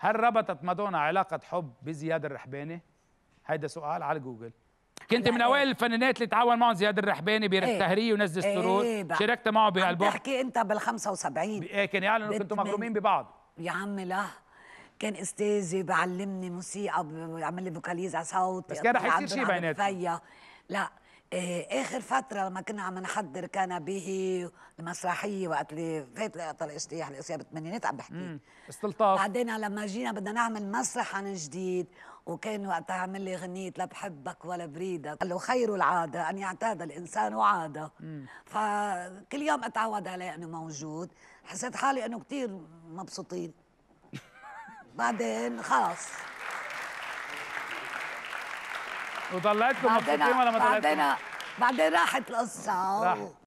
هل ربطت مادونا علاقة حب بزياد الرحباني؟ هيدا سؤال على جوجل كنت من اوائل إيه؟ الفنانات اللي تعاون معهم زياد الرحباني بيرك إيه؟ ونزل إيه، السرور إيه شاركت معه بالبوم تحكي انت بال 75 ايه كان يعلن انه كنتوا مغرومين ببعض يا عمي لا كان استاذي بعلمني موسيقى بيعمل لي فوكاليز على صوت بس كان رح يصير شيء بيناتنا لا آه، اخر فتره لما كنا عم نحضر كان به المسرحيه وقت اللي فات لقطه الاجتياح الاسياب بالثمانينات عم بحكي استلطاف بعدين لما جينا بدنا نعمل مسرح عن جديد وكان وقتها عمل لي غنية لا بحبك ولا بريدك قال له خير العادة أن يعتاد الإنسان عادة فكل يوم أتعود عليه أنه موجود حسيت حالي أنه كثير مبسوطين بعدين خلاص وطلعتكم مبسوطين ولا ما طلعتكم؟ بعدين بعدين راحت القصه